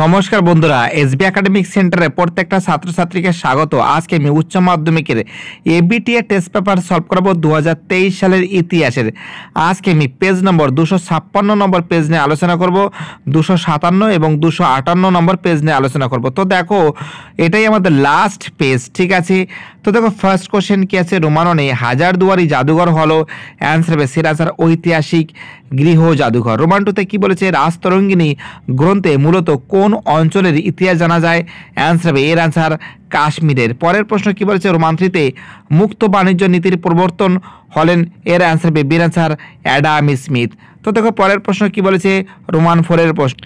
নমস্কার বন্ধুরা SB academic সেন্টারে প্রত্যেকটা ছাত্রছাত্রীকে স্বাগত আজকে আমি উচ্চ মাধ্যমিকের এবিটিএ টেস্ট পেপার সলভ করব দু সালের ইতিহাসের আজকে আমি পেজ নম্বর দুশো ছাপ্পান্ন নম্বর পেজ নিয়ে আলোচনা করব দুশো সাতান্ন এবং দুশো আটান্ন নম্বর পেজ নিয়ে আলোচনা করব তো দেখো এটাই আমাদের লাস্ট পেজ ঠিক আছে তো দেখো ফার্স্ট কোশ্চেন কী আছে রোমাননে হাজার দুয়ারি জাদুঘর হলো অ্যান্সার হবে সেটা ঐতিহাসিক গৃহ জাদুঘর রোমান টুতে কী বলেছে রাজতরঙ্গিনী গ্রন্থে মূলত কোন কোন অঞ্চলের ইতিহাস জানা যায় অ্যান্সার হবে এর অ্যান্সার কাশ্মীরের পরের প্রশ্ন কী বলেছে রোমান্ত্রিতে মুক্ত বাণিজ্য নীতির প্রবর্তন হলেন এর অ্যান্সার হবে বীর অ্যান্সার অ্যাডাম স্মিথ তো দেখো পরের প্রশ্ন কী বলেছে রোমান ফোরের প্রশ্ন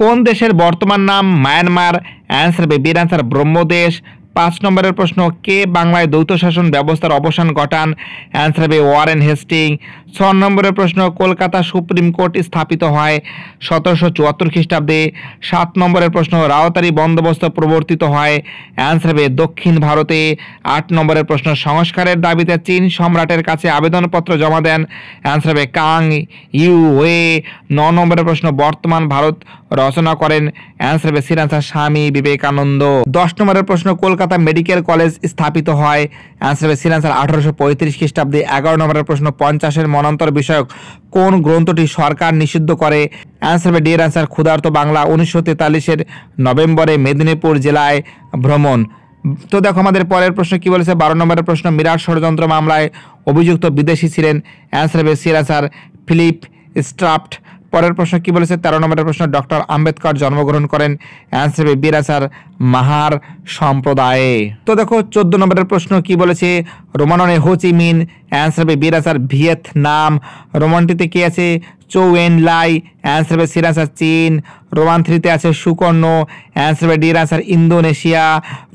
কোন দেশের বর্তমান নাম মায়ানমার অ্যান্সার হবে বীর অ্যান্সার ব্রহ্মদেশ পাঁচ নম্বরের প্রশ্ন কে বাংলায় দ্বৈত শাসন ব্যবস্থার অবসান ঘটান অ্যান্সার হবে ওয়ারেন হেস্টিং ছ নম্বরের প্রশ্ন কলকাতা সুপ্রিম কোর্ট স্থাপিত হয় সতেরোশো চুয়াত্তর খ্রিস্টাব্দে সাত নম্বরের প্রশ্ন রাওতারি বন্দোবস্ত প্রবর্তিত হয় অ্যান্সার হবে দক্ষিণ ভারতে আট নম্বরের প্রশ্ন সংস্কারের দাবিতে চীন সম্রাটের কাছে আবেদনপত্র জমা দেন অ্যান্সার হবে কাং ইউ ওয়ে ন নম্বরের প্রশ্ন বর্তমান ভারত রচনা করেন অ্যান্সার হবে সিরান্সার স্বামী বিবেকানন্দ দশ নম্বরের প্রশ্ন কলকাতা কলকাতা মেডিকেল কলেজ স্থাপিত হয় অ্যান্সার সিল অ্যান্সার আঠারোশো পঁয়ত্রিশ খ্রিস্টাব্দে এগারো নম্বরের প্রশ্ন পঞ্চাশের মনান্তর বিষয়ক কোন গ্রন্থটি সরকার নিষিদ্ধ করে অ্যান্সার হবে ডিয়ের অ্যান্সার ক্ষুধার্ত বাংলা উনিশশো তেতাল্লিশের নভেম্বরে মেদিনীপুর জেলায় ভ্রমণ তো দেখো আমাদের পরের প্রশ্ন কি বলেছে বারো নম্বরের প্রশ্ন মিরাট ষড়যন্ত্র মামলায় অভিযুক্ত বিদেশি ছিলেন অ্যান্সার হবে সিরাসার ফিলিপ স্ট্রাফ্ট পরের প্রশ্ন কি বলেছে তেরো নম্বরের প্রশ্ন ডক্টর আম্বেদকর জন্মগ্রহণ করেন অ্যান্সার হবে বিরাসার মাহার সম্প্রদায়ে তো দেখো চোদ্দ নম্বরের প্রশ্ন কি বলেছে রোমাননে হোচিমিন অ্যান্সার হবে বিরাসার ভিয়েতনাম রোমানটিতে কে আছে চৌ এন লাই অ্যান্সার হবে সির আনসার চীন রোমান থ্রিতে আছে সুকর্ণ অ্যান্সার হবে ডির আনসার ইন্দোনেশিয়া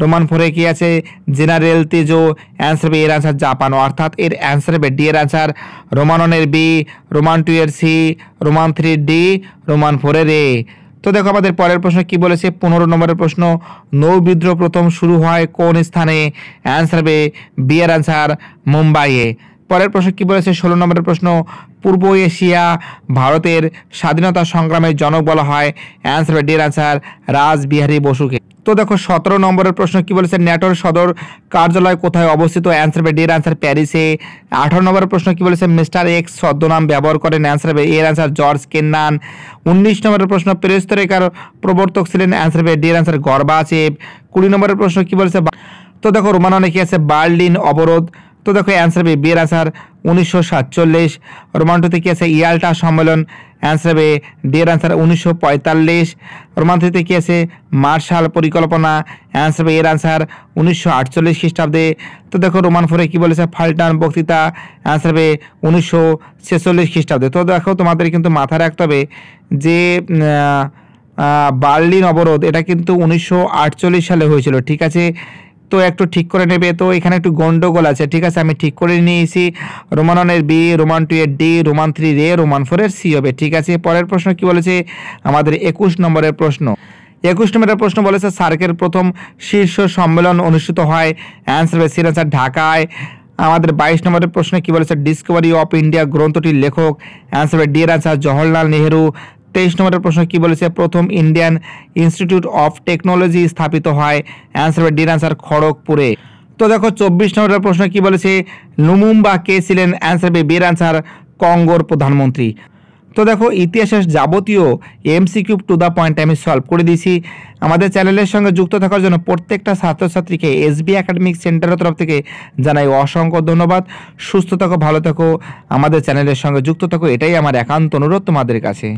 রোমান ফোরে কি আছে জেনারেল তেজো অ্যান্সার হবে এর আনসার জাপান অর্থাৎ এর অ্যান্সার হবে ডি এর আনসার রোমান ওয়ানের বি রোমান টু এর C roman three D roman ফোরের এ তো দেখো আমাদের পরের প্রশ্ন কি বলেছে পনেরো নম্বরের প্রশ্ন নৌ বিদ্রোহ প্রথম শুরু হয় কোন স্থানে অ্যান্সার হবে বি এর আনসার মুম্বাইয়ে পরের প্রশ্ন কী বলেছে ষোলো নম্বরের প্রশ্ন পূর্ব এশিয়া ভারতের স্বাধীনতা সংগ্রামের জনক বলা হয় অ্যান্সার ডের আনসার রাসবিহারী বসুকে তো দেখো সতেরো নম্বরের প্রশ্ন কি বলেছে ন্যাটোর সদর কার্যালয় কোথায় অবস্থিত অ্যান্সার হবে ডির অ্যান্সার প্যারিসে আঠারো নম্বরের প্রশ্ন কি বলেছে মিস্টার এক্স ছদ্মনাম ব্যবহার করেন অ্যান্সার হবে এর অ্যান্সার জর্জ কেন্নান উনিশ নম্বরের প্রশ্ন পেরেস্তরেকার প্রবর্তক ছিলেন অ্যান্সার হবে ডির গর্বা আছে কুড়ি নম্বরের প্রশ্ন কি বলেছে তো দেখো রোমান অনেকে আছে বার্লিন অবরোধ তো দেখো অ্যান্সার হবে বিয়ের আসার উনিশশো সাতচল্লিশ রোমান্টোতে কী আছে ইয়াল্টা সম্মেলন অ্যান্সার হবে ডিয়ের অ্যান্সার উনিশশো পঁয়তাল্লিশ রোমান্টোতে কী আছে মার্শাল পরিকল্পনা অ্যান্সার হবে এর আনসার উনিশশো আটচল্লিশ খ্রিস্টাব্দে তো দেখো রোমান ফোরে কী বলেছে ফাল্টান বক্তৃতা অ্যান্সার হবে উনিশশো ছেচল্লিশ খ্রিস্টাব্দে তো দেখো তোমাদের কিন্তু মাথায় রাখতে হবে যে বার্লিন অবরোধ এটা কিন্তু উনিশশো সালে হয়েছিল ঠিক আছে তো একটু ঠিক করে নেবে তো এখানে একটু গন্ডগোল আছে ঠিক আছে আমি ঠিক করে নিয়েছি রোমান ওয়ানের বি রোমান টু এর ডি রোমান থ্রি রে রোমান ফোরের সি হবে ঠিক আছে পরের প্রশ্ন কি বলেছে আমাদের একুশ নম্বরের প্রশ্ন একুশ নম্বরের প্রশ্ন বলেছে সার্কের প্রথম শীর্ষ সম্মেলন অনুষ্ঠিত হয় অ্যান্সার হবে সির ঢাকায় আমাদের বাইশ নম্বরের প্রশ্নে কী বলেছে ডিসকভারি অফ ইন্ডিয়া গ্রন্থটির লেখক অ্যান্সার ডি এর আনসার জওহরলাল নেহেরু তেইশ নম্বরের প্রশ্ন কি বলেছে প্রথম ইন্ডিয়ান ইনস্টিটিউট অফ টেকনোলজি স্থাপিত হয় অ্যান্সার হবে ডির অ্যান্সার খড়গপুরে তো দেখো চব্বিশ নম্বরের প্রশ্ন কি বলেছে লুমুম্বা কে ছিলেন অ্যান্সার বে বের অ্যান্সার কঙ্গোর প্রধানমন্ত্রী তো দেখো ইতিহাসের যাবতীয় M C Q to the point আমি সলভ করে দিয়েছি আমাদের চ্যানেলের সঙ্গে যুক্ত থাকার জন্য প্রত্যেকটা ছাত্রছাত্রীকে এসবি একাডেমিক সেন্টারের তরফ থেকে জানাই অসংখ্য ধন্যবাদ সুস্থ থাকো ভালো থাকো আমাদের চ্যানেলের সঙ্গে যুক্ত থাকো এটাই আমার একান্ত অনুরোধ তোমাদের কাছে